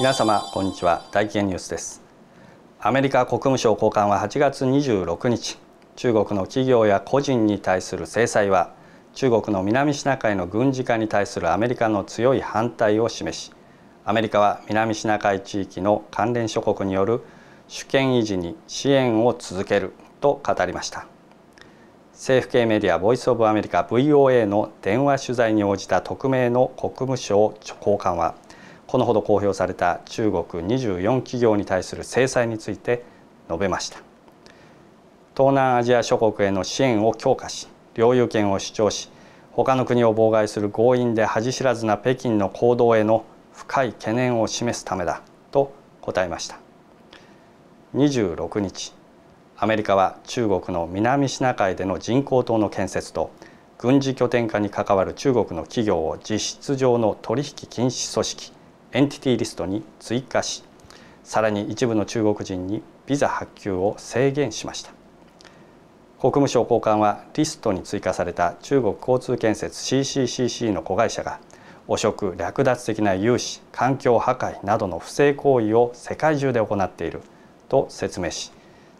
皆様こんにちは大慶ニュースですアメリカ国務省高官は8月26日中国の企業や個人に対する制裁は中国の南シナ海の軍事化に対するアメリカの強い反対を示しアメリカは南シナ海地域の関連諸国による主権維持に支援を続けると語りました政府系メディアボイス・オブ・アメリカ VOA の電話取材に応じた匿名の国務省高官は「このほど公表された中国24企業に対する制裁について述べました東南アジア諸国への支援を強化し領有権を主張し他の国を妨害する強引で恥知らずな北京の行動への深い懸念を示すためだと答えました26日アメリカは中国の南シナ海での人工島の建設と軍事拠点化に関わる中国の企業を実質上の取引禁止組織エンティティリストに追加しさらに一部の中国人にビザ発給を制限しました国務省高官はリストに追加された中国交通建設 CCCC の子会社が汚職略奪的な融資環境破壊などの不正行為を世界中で行っていると説明し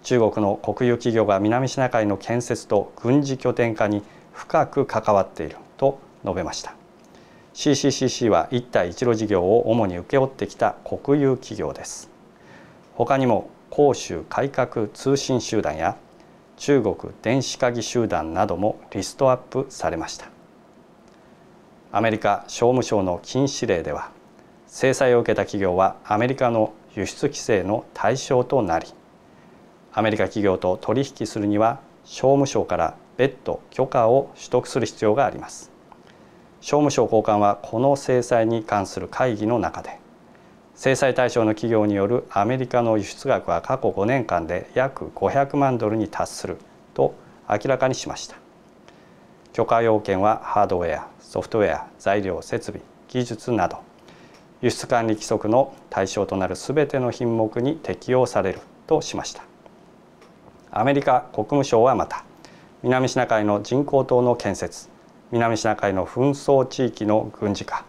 中国の国有企業が南シナ海の建設と軍事拠点化に深く関わっていると述べました CCCC は一帯一路事業を主に請け負ってきた国有企業です他にも広州改革通信集団や中国電子鍵集団などもリストアップされましたアメリカ商務省の禁止令では制裁を受けた企業はアメリカの輸出規制の対象となりアメリカ企業と取引するには商務省から別途許可を取得する必要があります商務省高官はこの制裁に関する会議の中で制裁対象の企業によるアメリカの輸出額は過去5年間で約500万ドルに達すると明らかにしました許可要件はハードウェアソフトウェア材料設備技術など輸出管理規則の対象となる全ての品目に適用されるとしましたアメリカ国務省はまた南シナ海の人工島の建設南シナ海の紛争地域の軍事化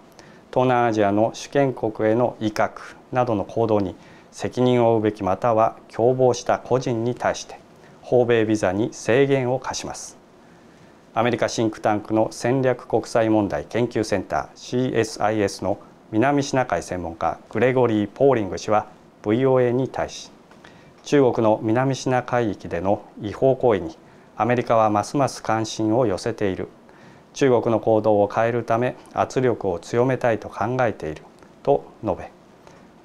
東南アジアの主権国への威嚇などの行動に責任を負うべきまたは共謀した個人に対して訪米ビザに制限を課しますアメリカシンクタンクの戦略国際問題研究センター CSIS の南シナ海専門家グレゴリー・ポーリング氏は VOA に対し中国の南シナ海域での違法行為にアメリカはますます関心を寄せている中国の行動を変えるため圧力を強めたいと考えていると述べ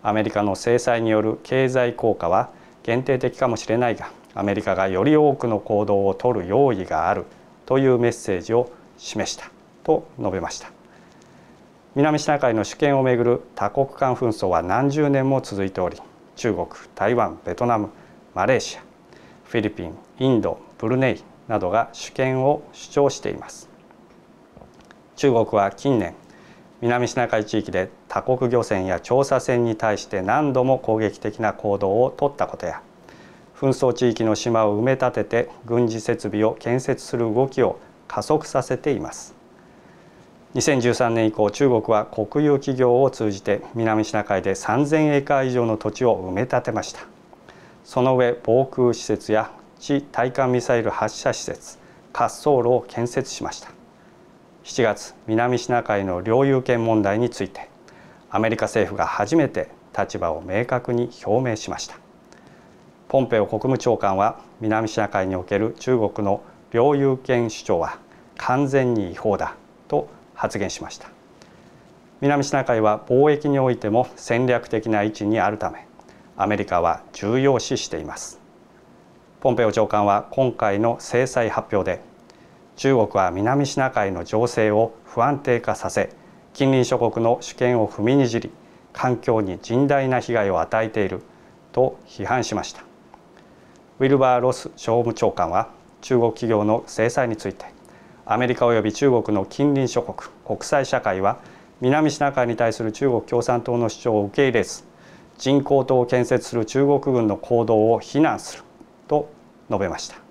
アメリカの制裁による経済効果は限定的かもしれないがアメリカがより多くの行動を取る用意があるというメッセージを示したと述べました南シナ海の主権をめぐる多国間紛争は何十年も続いており中国台湾ベトナムマレーシアフィリピンインドブルネイなどが主権を主張しています中国は近年南シナ海地域で他国漁船や調査船に対して何度も攻撃的な行動をとったことや紛争地域の島を埋め立てて軍事設備を建設する動きを加速させています2013年以降中国は国有企業を通じて南シナ海で3000エーカー以上の土地を埋め立てましたその上防空施設や地対艦ミサイル発射施設滑走路を建設しました7月南シナ海の領有権問題についてアメリカ政府が初めて立場を明確に表明しましたポンペオ国務長官は南シナ海における中国の領有権主張は完全に違法だと発言しました南シナ海は貿易においても戦略的な位置にあるためアメリカは重要視していますポンペオ長官は今回の制裁発表で中国は南シナ海の情勢を不安定化させ近隣諸国の主権を踏みにじり環境に甚大な被害を与えていると批判しましたウィルバー・ロス商務長官は中国企業の制裁についてアメリカ及び中国の近隣諸国国際社会は南シナ海に対する中国共産党の主張を受け入れず人工島を建設する中国軍の行動を非難すると述べました